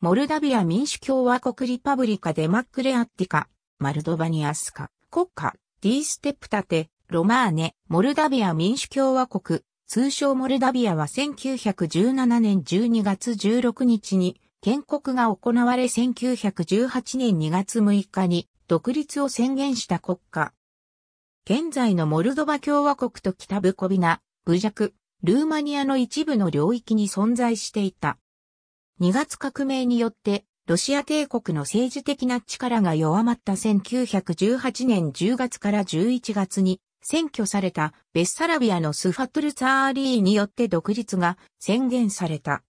モルダビア民主共和国リパブリカデマックレアッティカ、マルドバニアスカ、国家、ディーステップタテ、ロマーネ、モルダビア民主共和国、通称モルダビアは1917年12月16日に建国が行われ1918年2月6日に独立を宣言した国家。現在のモルドバ共和国と北ブコビナ、ブジャク、ルーマニアの一部の領域に存在していた。2月革命によって、ロシア帝国の政治的な力が弱まった1918年10月から11月に、占拠されたベッサラビアのスファトゥルツァーリーによって独立が宣言された。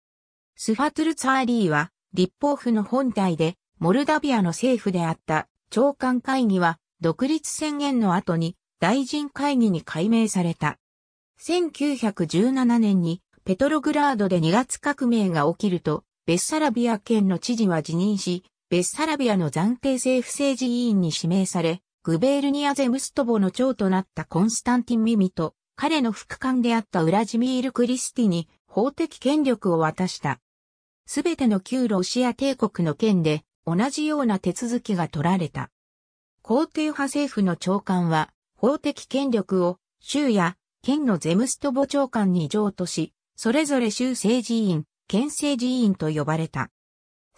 スファトゥルツァーリーは立法府の本体でモルダビアの政府であった長官会議は独立宣言の後に大臣会議に改名された。1917年にペトログラードで2月革命が起きるとベッサラビア県の知事は辞任し、ベッサラビアの暫定政府政治委員に指名され、グベールニアゼムストボの長となったコンスタンティン・ミミと、彼の副官であったウラジミール・クリスティに法的権力を渡した。すべての旧ロシア帝国の県で同じような手続きが取られた。皇帝派政府の長官は法的権力を州や県のゼムストボ長官に譲渡し、それぞれ州政治委員、県政寺院と呼ばれた。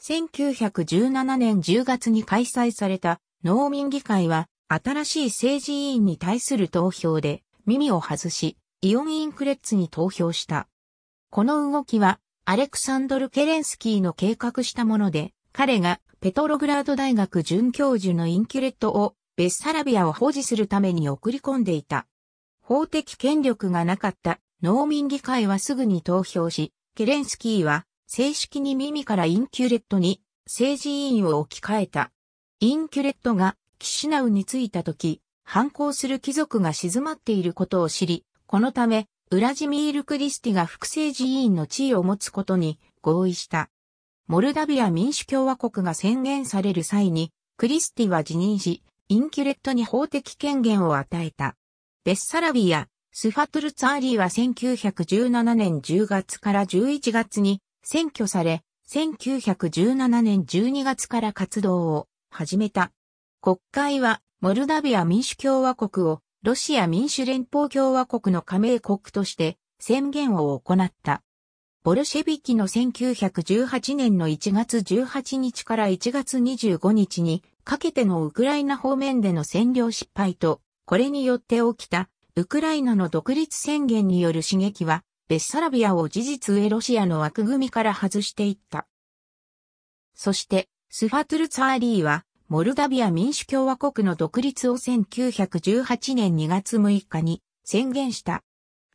1917年10月に開催された農民議会は、新しい政治委員に対する投票で耳を外し、イオン・インクレッツに投票した。この動きは、アレクサンドル・ケレンスキーの計画したもので、彼がペトログラード大学准教授のインキュレットをベッサラビアを保持するために送り込んでいた。法的権力がなかった農民議会はすぐに投票し、ケレンスキーは、正式に耳からインキュレットに、政治委員を置き換えた。インキュレットが、キシナウに着いた時、反抗する貴族が静まっていることを知り、このため、ウラジミール・クリスティが副政治委員の地位を持つことに合意した。モルダビア民主共和国が宣言される際に、クリスティは辞任し、インキュレットに法的権限を与えた。ベッサラビア、スファトルツァーリーは1917年10月から11月に選挙され、1917年12月から活動を始めた。国会はモルダビア民主共和国をロシア民主連邦共和国の加盟国として宣言を行った。ボルシェビキの1918年の1月18日から1月25日にかけてのウクライナ方面での占領失敗と、これによって起きたウクライナの独立宣言による刺激は、ベッサラビアを事実上ロシアの枠組みから外していった。そして、スファトゥルツァーリーは、モルダビア民主共和国の独立を1918年2月6日に宣言した。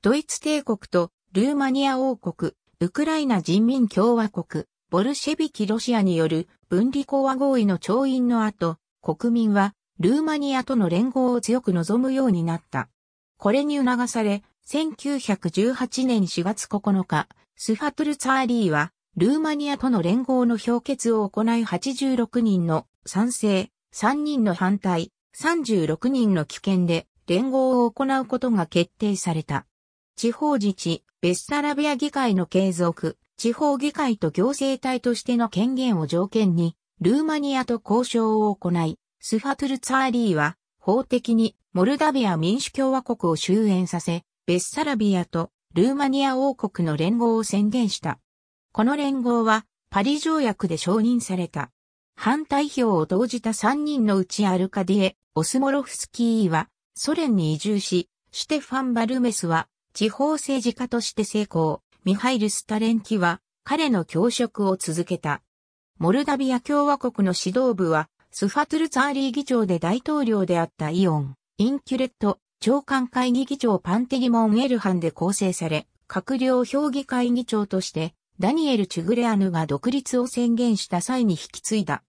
ドイツ帝国とルーマニア王国、ウクライナ人民共和国、ボルシェビキロシアによる分離講和合意の調印の後、国民はルーマニアとの連合を強く望むようになった。これに促され、1918年4月9日、スファトルツァーリーは、ルーマニアとの連合の評決を行い86人の賛成、3人の反対、36人の棄権で連合を行うことが決定された。地方自治、ベスタラビア議会の継続、地方議会と行政体としての権限を条件に、ルーマニアと交渉を行い、スファトゥルツァーリーは、法的にモルダビア民主共和国を終焉させ、ベッサラビアとルーマニア王国の連合を宣言した。この連合はパリ条約で承認された。反対票を投じた3人のうちアルカディエ、オスモロフスキーはソ連に移住し、シュテファン・バルメスは地方政治家として成功、ミハイル・スタレンキは彼の教職を続けた。モルダビア共和国の指導部はスファトゥルツァーリー議長で大統領であったイオン、インキュレット、長官会議議長パンテギモン・エルハンで構成され、閣僚評議会議長として、ダニエル・チュグレアヌが独立を宣言した際に引き継いだ。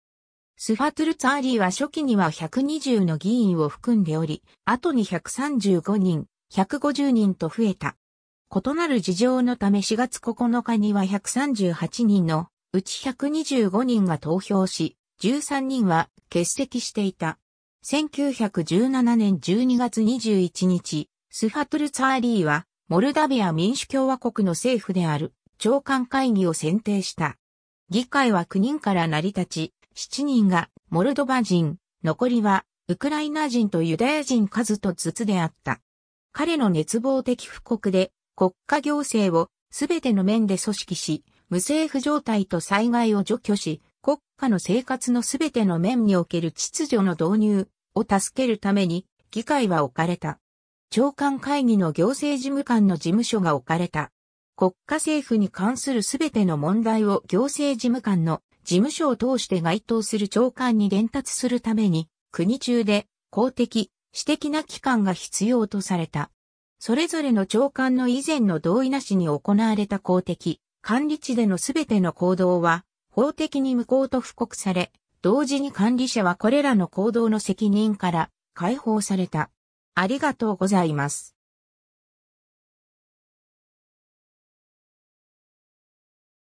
スファトゥルツァーリーは初期には120の議員を含んでおり、後に135人、150人と増えた。異なる事情のため4月9日には138人のうち125人が投票し、13人は欠席していた。1917年12月21日、スファトルツァーリーは、モルダビア民主共和国の政府である、長官会議を選定した。議会は9人から成り立ち、7人がモルドバ人、残りはウクライナ人とユダヤ人数とずつであった。彼の熱望的布告で国家行政をすべての面で組織し、無政府状態と災害を除去し、国家の生活のすべての面における秩序の導入を助けるために議会は置かれた。長官会議の行政事務官の事務所が置かれた。国家政府に関するすべての問題を行政事務官の事務所を通して該当する長官に伝達するために国中で公的、私的な機関が必要とされた。それぞれの長官の以前の同意なしに行われた公的、管理地でのすべての行動は、法的に無効と布告され、同時に管理者はこれらの行動の責任から解放された。ありがとうございます。